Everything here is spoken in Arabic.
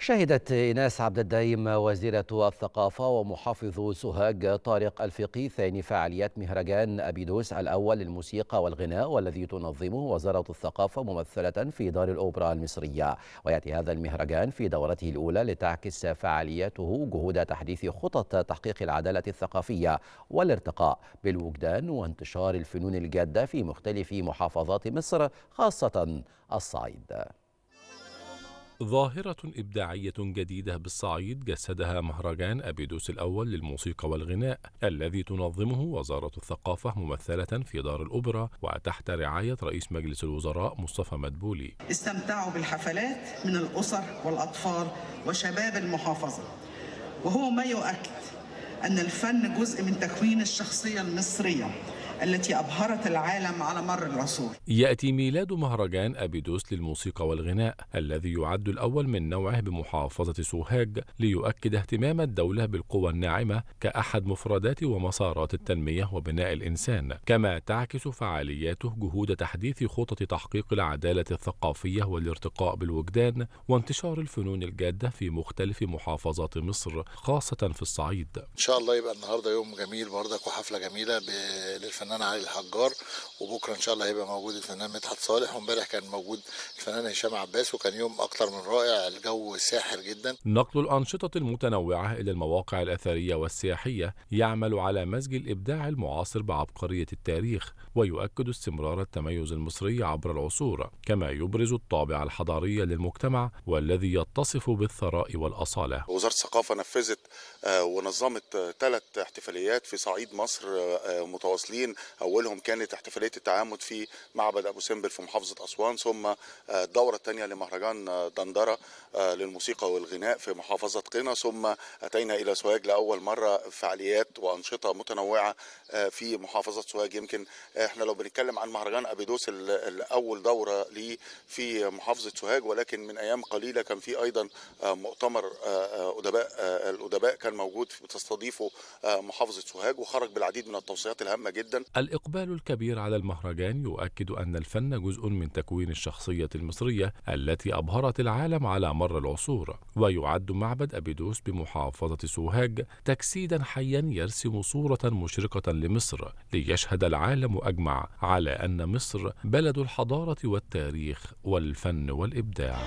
شهدت إيناس عبد الدايم وزيرة الثقافة ومحافظ سوهاج طارق الفقي ثاني فعاليات مهرجان أبيدوس الأول للموسيقى والغناء والذي تنظمه وزارة الثقافة ممثلة في دار الأوبرا المصرية ويأتي هذا المهرجان في دورته الأولى لتعكس فعالياته جهود تحديث خطط تحقيق العدالة الثقافية والارتقاء بالوجدان وانتشار الفنون الجادة في مختلف محافظات مصر خاصة الصعيد ظاهرة إبداعية جديدة بالصعيد جسدها مهرجان أبيدوس الأول للموسيقى والغناء الذي تنظمه وزارة الثقافة ممثلة في دار الأوبرا وتحت رعاية رئيس مجلس الوزراء مصطفى مدبولي استمتعوا بالحفلات من الأسر والأطفال وشباب المحافظة وهو ما يؤكد أن الفن جزء من تكوين الشخصية المصرية التي أبهرت العالم على مر العصور يأتي ميلاد مهرجان أبيدوس للموسيقى والغناء الذي يعد الأول من نوعه بمحافظة سوهاج ليؤكد اهتمام الدولة بالقوى الناعمة كأحد مفردات ومسارات التنمية وبناء الإنسان كما تعكس فعالياته جهود تحديث خطط تحقيق العدالة الثقافية والارتقاء بالوجدان وانتشار الفنون الجادة في مختلف محافظات مصر خاصة في الصعيد إن شاء الله يبقى النهاردة يوم جميل بردك وحفلة جميلة للفنانين الفنان علي الحجار وبكره ان شاء الله هيبقى موجود الفنان مدحت صالح وامبارح كان موجود الفنان هشام عباس وكان يوم اكتر من رائع الجو ساحر جدا نقل الانشطه المتنوعه الى المواقع الاثريه والسياحيه يعمل على مزج الابداع المعاصر بعبقريه التاريخ ويؤكد استمرار التميز المصري عبر العصور كما يبرز الطابع الحضاري للمجتمع والذي يتصف بالثراء والاصاله وزاره الثقافه نفذت آه، ونظمت آه، ثلاث احتفاليات في صعيد مصر آه، متواصلين اولهم كانت احتفاليه التعامد في معبد ابو سمبل في محافظه اسوان ثم آه، الدوره الثانيه لمهرجان آه، دندره آه، للموسيقى والغناء في محافظه قنا ثم اتينا الى سوهاج لاول مره فعاليات وانشطه متنوعه في محافظه سوهاج يمكن احنا لو بنتكلم عن مهرجان ابيدوس الاول دوره ليه في محافظه سوهاج ولكن من ايام قليله كان في ايضا مؤتمر ادباء الادباء كان موجود بتستضيفه محافظه سوهاج وخرج بالعديد من التوصيات الهامه جدا الإقبال الكبير على المهرجان يؤكد أن الفن جزء من تكوين الشخصية المصرية التي أبهرت العالم على مر العصور ويعد معبد أبيدوس بمحافظة سوهاج تجسيدا حيا يرسم صورة مشرقة لمصر ليشهد العالم أجمع على أن مصر بلد الحضارة والتاريخ والفن والإبداع